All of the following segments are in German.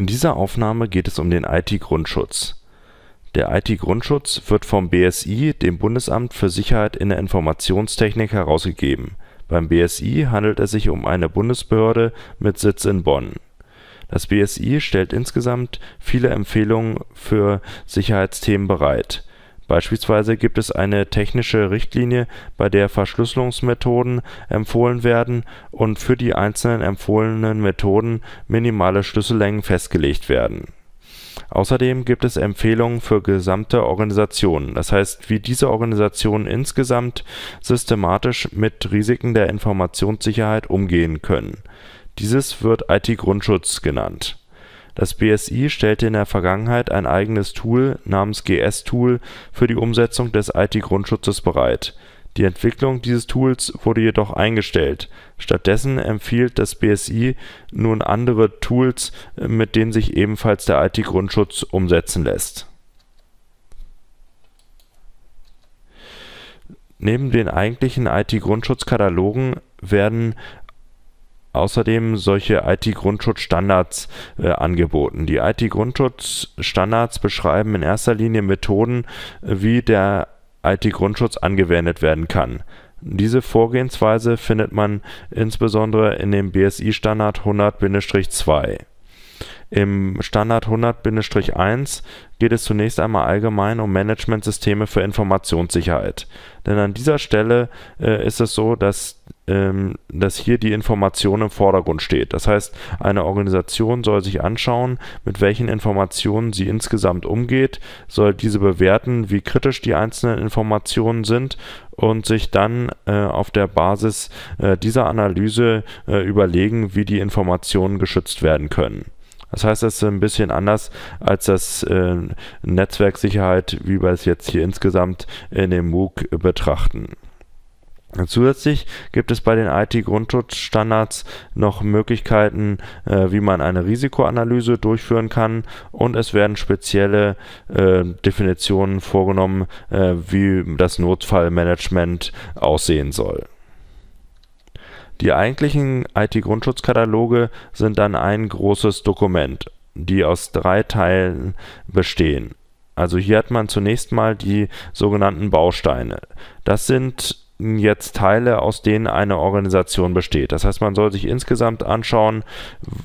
In dieser Aufnahme geht es um den IT-Grundschutz. Der IT-Grundschutz wird vom BSI, dem Bundesamt für Sicherheit in der Informationstechnik, herausgegeben. Beim BSI handelt es sich um eine Bundesbehörde mit Sitz in Bonn. Das BSI stellt insgesamt viele Empfehlungen für Sicherheitsthemen bereit Beispielsweise gibt es eine technische Richtlinie, bei der Verschlüsselungsmethoden empfohlen werden und für die einzelnen empfohlenen Methoden minimale Schlüssellängen festgelegt werden. Außerdem gibt es Empfehlungen für gesamte Organisationen, das heißt, wie diese Organisationen insgesamt systematisch mit Risiken der Informationssicherheit umgehen können. Dieses wird IT-Grundschutz genannt das BSI stellte in der Vergangenheit ein eigenes Tool namens GS-Tool für die Umsetzung des IT-Grundschutzes bereit. Die Entwicklung dieses Tools wurde jedoch eingestellt. Stattdessen empfiehlt das BSI nun andere Tools, mit denen sich ebenfalls der IT-Grundschutz umsetzen lässt. Neben den eigentlichen IT-Grundschutzkatalogen werden außerdem solche IT-Grundschutzstandards äh, angeboten. Die IT-Grundschutzstandards beschreiben in erster Linie Methoden, äh, wie der IT-Grundschutz angewendet werden kann. Diese Vorgehensweise findet man insbesondere in dem BSI-Standard 100-2. Im Standard 100-1 geht es zunächst einmal allgemein um Managementsysteme für Informationssicherheit. Denn an dieser Stelle äh, ist es so, dass ähm, dass hier die Information im Vordergrund steht. Das heißt, eine Organisation soll sich anschauen, mit welchen Informationen sie insgesamt umgeht, soll diese bewerten, wie kritisch die einzelnen Informationen sind und sich dann äh, auf der Basis äh, dieser Analyse äh, überlegen, wie die Informationen geschützt werden können. Das heißt, es ist ein bisschen anders als das äh, Netzwerksicherheit, wie wir es jetzt hier insgesamt in dem MOOC betrachten. Zusätzlich gibt es bei den IT-Grundschutzstandards noch Möglichkeiten, äh, wie man eine Risikoanalyse durchführen kann und es werden spezielle äh, Definitionen vorgenommen, äh, wie das Notfallmanagement aussehen soll. Die eigentlichen IT-Grundschutzkataloge sind dann ein großes Dokument, die aus drei Teilen bestehen. Also hier hat man zunächst mal die sogenannten Bausteine. Das sind jetzt Teile, aus denen eine Organisation besteht. Das heißt, man soll sich insgesamt anschauen,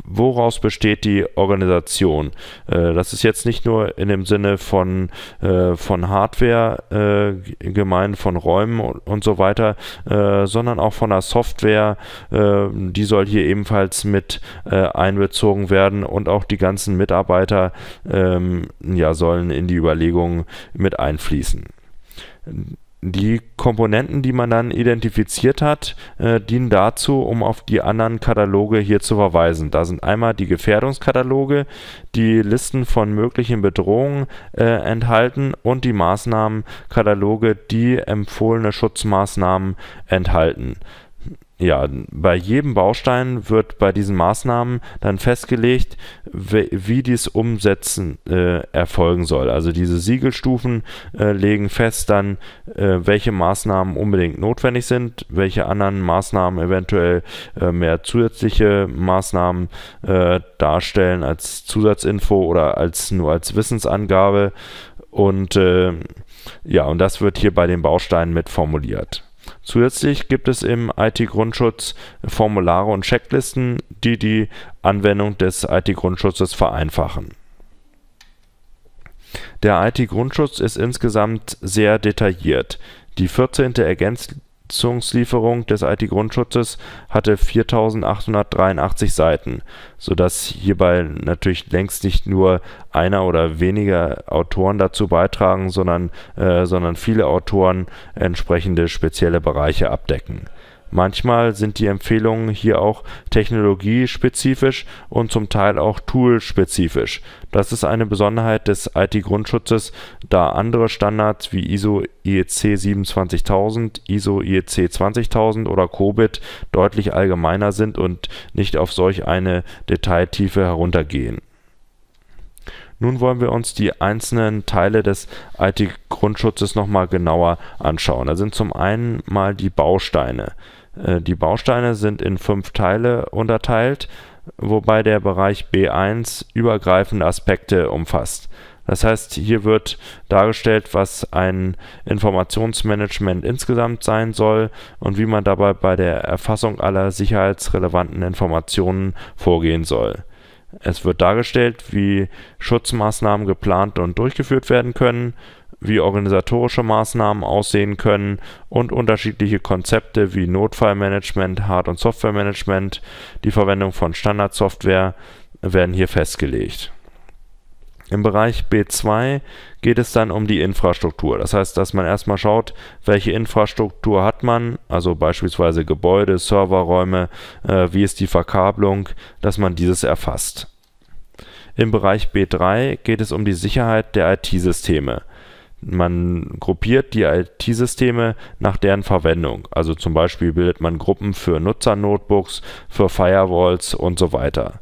woraus besteht die Organisation. Äh, das ist jetzt nicht nur in dem Sinne von, äh, von Hardware äh, gemeint, von Räumen und, so weiter, äh, sondern auch von der Software. die soll hier ebenfalls mit einbezogen werden und auch die ganzen Mitarbeiter ähm, sollen in die Überlegungen mit einfließen die Komponenten, die man dann identifiziert hat, äh, dienen dazu, um auf die anderen Kataloge hier zu verweisen. Da sind einmal die Gefährdungskataloge, die Listen von möglichen Bedrohungen äh, enthalten und die Maßnahmenkataloge, die empfohlene Schutzmaßnahmen enthalten ja, bei jedem Baustein wird bei diesen Maßnahmen dann festgelegt, wie, wie dies umsetzen äh, erfolgen soll. Also diese Siegelstufen äh, legen fest dann, äh, welche Maßnahmen unbedingt notwendig sind, welche anderen Maßnahmen eventuell äh, mehr zusätzliche Maßnahmen äh, darstellen als Zusatzinfo oder als nur als Wissensangabe. Und äh, ja, und das wird hier bei den Bausteinen mit formuliert. Zusätzlich gibt es im IT-Grundschutz Formulare und Checklisten, die die Anwendung des IT-Grundschutzes vereinfachen. Der IT-Grundschutz ist insgesamt sehr detailliert. Die 14. ergänzt Unterstützungslieferung des IT-Grundschutzes hatte 4.883 Seiten, sodass hierbei natürlich längst nicht nur einer oder weniger Autoren dazu beitragen, sondern, äh, sondern viele Autoren entsprechende spezielle Bereiche abdecken. Manchmal sind die Empfehlungen hier auch technologiespezifisch und zum Teil auch toolspezifisch. Das ist eine Besonderheit des IT-Grundschutzes, da andere Standards wie ISO e IEC 27000, ISO IEC 20000 oder COBIT deutlich allgemeiner sind und nicht auf solch eine Detailtiefe heruntergehen. Nun wollen wir uns die einzelnen Teile des IT-Grundschutzes nochmal genauer anschauen. Da sind zum einen mal die Bausteine. Äh, die Bausteine sind in fünf Teile unterteilt, wobei der Bereich B1 übergreifende Aspekte umfasst. Das heißt, hier wird dargestellt, was ein Informationsmanagement insgesamt sein soll und wie man dabei bei der Erfassung aller sicherheitsrelevanten Informationen vorgehen soll. Es wird dargestellt, wie Schutzmaßnahmen geplant und durchgeführt werden können, wie organisatorische Maßnahmen aussehen können und unterschiedliche Konzepte wie Notfallmanagement, Hard- und Softwaremanagement, die Verwendung von Standardsoftware werden hier festgelegt. Im Bereich B2 geht es dann um die Infrastruktur. Das heißt, dass man erstmal schaut, welche Infrastruktur hat man, also beispielsweise Gebäude, Serverräume, äh, wie ist die Verkabelung, dass man dieses erfasst. Im Bereich B3 geht es um die Sicherheit der IT-Systeme. Man gruppiert die IT-Systeme nach deren Verwendung. Also zum Beispiel bildet man Gruppen für Nutzer-Notebooks, für Firewalls und so weiter.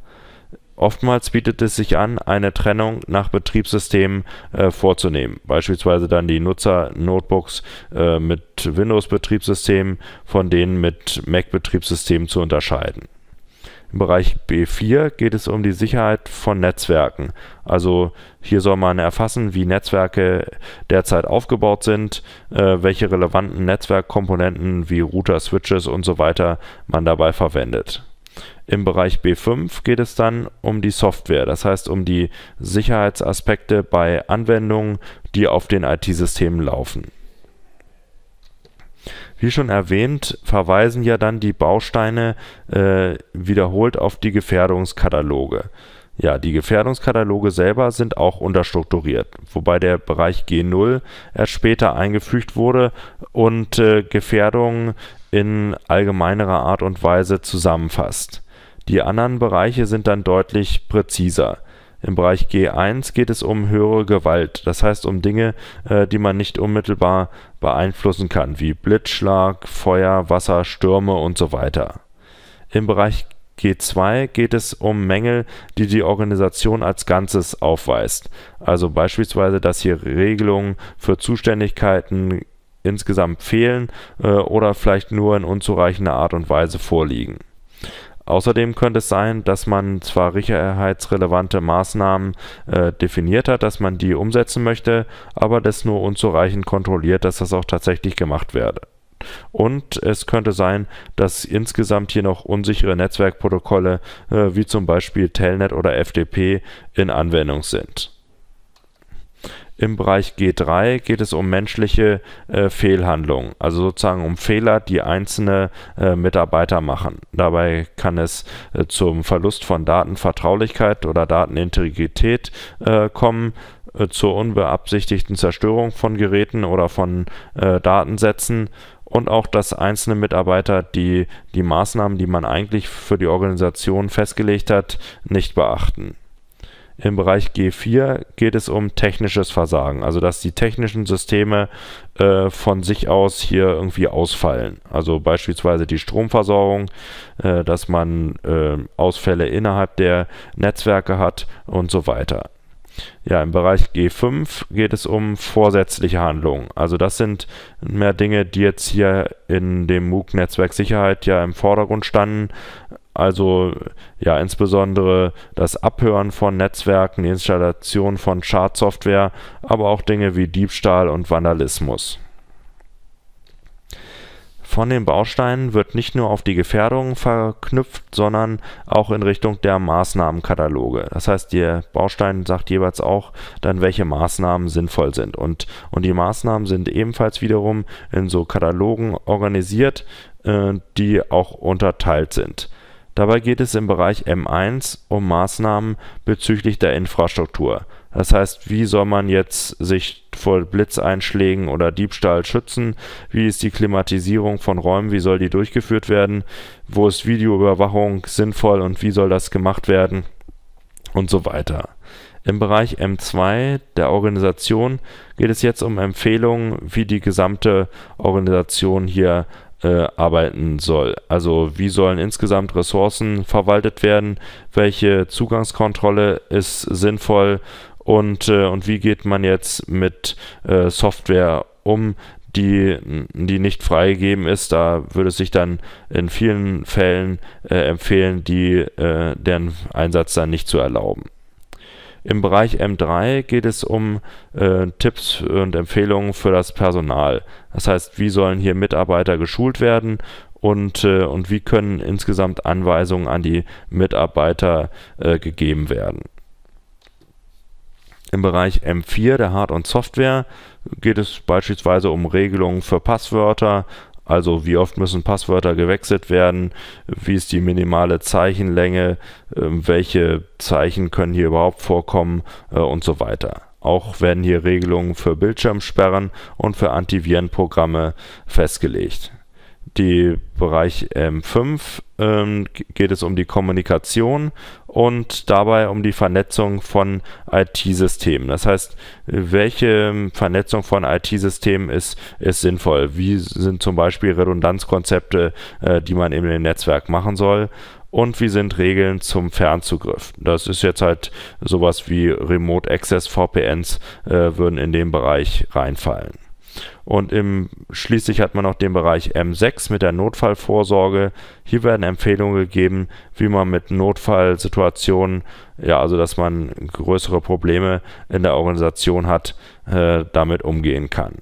Oftmals bietet es sich an, eine Trennung nach Betriebssystemen äh, vorzunehmen. Beispielsweise dann die Nutzer-Notebooks äh, mit Windows-Betriebssystemen von denen mit Mac-Betriebssystemen zu unterscheiden. Im Bereich B4 geht es um die Sicherheit von Netzwerken. Also hier soll man erfassen, wie Netzwerke derzeit aufgebaut sind, äh, welche relevanten Netzwerkkomponenten wie Router, Switches und so weiter man dabei verwendet. Im Bereich B5 geht es dann um die Software, das heißt um die Sicherheitsaspekte bei Anwendungen, die auf den IT-Systemen laufen. Wie schon erwähnt, verweisen ja dann die Bausteine äh, wiederholt auf die Gefährdungskataloge. Ja, die Gefährdungskataloge selber sind auch unterstrukturiert, wobei der Bereich G0 erst später eingefügt wurde und äh, Gefährdungen in allgemeinerer Art und Weise zusammenfasst. Die anderen Bereiche sind dann deutlich präziser. Im Bereich G1 geht es um höhere Gewalt, das heißt um Dinge, äh, die man nicht unmittelbar beeinflussen kann, wie Blitzschlag, Feuer, Wasser, Stürme und so weiter. Im Bereich G2 geht es um Mängel, die die Organisation als Ganzes aufweist. Also beispielsweise, dass hier Regelungen für Zuständigkeiten insgesamt fehlen äh, oder vielleicht nur in unzureichender Art und Weise vorliegen. Außerdem könnte es sein, dass man zwar sicherheitsrelevante Maßnahmen äh, definiert hat, dass man die umsetzen möchte, aber das nur unzureichend kontrolliert, dass das auch tatsächlich gemacht werde. Und es könnte sein, dass insgesamt hier noch unsichere Netzwerkprotokolle äh, wie zum Beispiel Telnet oder FDP in Anwendung sind. Im Bereich G3 geht es um menschliche äh, Fehlhandlungen, also sozusagen um Fehler, die einzelne äh, Mitarbeiter machen. Dabei kann es äh, zum Verlust von Datenvertraulichkeit oder Datenintegrität äh, kommen, äh, zur unbeabsichtigten Zerstörung von Geräten oder von äh, Datensätzen und auch, dass einzelne Mitarbeiter die, die Maßnahmen, die man eigentlich für die Organisation festgelegt hat, nicht beachten. Im Bereich G4 geht es um technisches Versagen, also dass die technischen Systeme äh, von sich aus hier irgendwie ausfallen. Also beispielsweise die Stromversorgung, äh, dass man äh, Ausfälle innerhalb der Netzwerke hat und so weiter. Ja, im Bereich G5 geht es um vorsätzliche Handlungen. Also das sind mehr Dinge, die jetzt hier in dem MOOC Netzwerk Sicherheit ja im Vordergrund standen, also ja, insbesondere das Abhören von Netzwerken, die Installation von Schadsoftware, aber auch Dinge wie Diebstahl und Vandalismus. Von den Bausteinen wird nicht nur auf die Gefährdungen verknüpft, sondern auch in Richtung der Maßnahmenkataloge. Das heißt, der Baustein sagt jeweils auch dann, welche Maßnahmen sinnvoll sind. Und, und die Maßnahmen sind ebenfalls wiederum in so Katalogen organisiert, äh, die auch unterteilt sind. Dabei geht es im Bereich M1 um Maßnahmen bezüglich der Infrastruktur, das heißt, wie soll man jetzt sich vor Blitzeinschlägen oder Diebstahl schützen? Wie ist die Klimatisierung von Räumen? Wie soll die durchgeführt werden? Wo ist Videoüberwachung sinnvoll und wie soll das gemacht werden? Und so weiter. Im Bereich M2 der Organisation geht es jetzt um Empfehlungen, wie die gesamte Organisation hier äh, arbeiten soll. Also wie sollen insgesamt Ressourcen verwaltet werden, welche Zugangskontrolle ist sinnvoll und, äh, und wie geht man jetzt mit äh, Software um, die, die nicht freigegeben ist. Da würde es sich dann in vielen Fällen äh, empfehlen, die, äh, deren Einsatz dann nicht zu erlauben. Im Bereich M3 geht es um äh, Tipps und Empfehlungen für das Personal. Das heißt, wie sollen hier Mitarbeiter geschult werden und, äh, und wie können insgesamt Anweisungen an die Mitarbeiter äh, gegeben werden. Im Bereich M4 der Hard- und Software geht es beispielsweise um Regelungen für Passwörter, also wie oft müssen Passwörter gewechselt werden, wie ist die minimale Zeichenlänge, ähm, welche Zeichen können hier überhaupt vorkommen äh, und so weiter. Auch werden hier Regelungen für Bildschirmsperren und für Antivirenprogramme festgelegt die Bereich M5 ähm, ähm geht es um die Kommunikation und dabei um die Vernetzung von IT-Systemen. Das heißt, welche ähm, Vernetzung von IT-Systemen ist, ist sinnvoll? Wie sind zum Beispiel Redundanzkonzepte, äh, die man eben im Netzwerk machen soll? und wie sind Regeln zum Fernzugriff. Das ist jetzt halt sowas wie Remote Access VPNs äh, würden in den Bereich reinfallen. Und im, schließlich hat man noch den Bereich M6 mit der Notfallvorsorge. Hier werden Empfehlungen gegeben, wie man mit Notfallsituationen, ja, also dass man größere Probleme in der Organisation hat, äh, damit umgehen kann.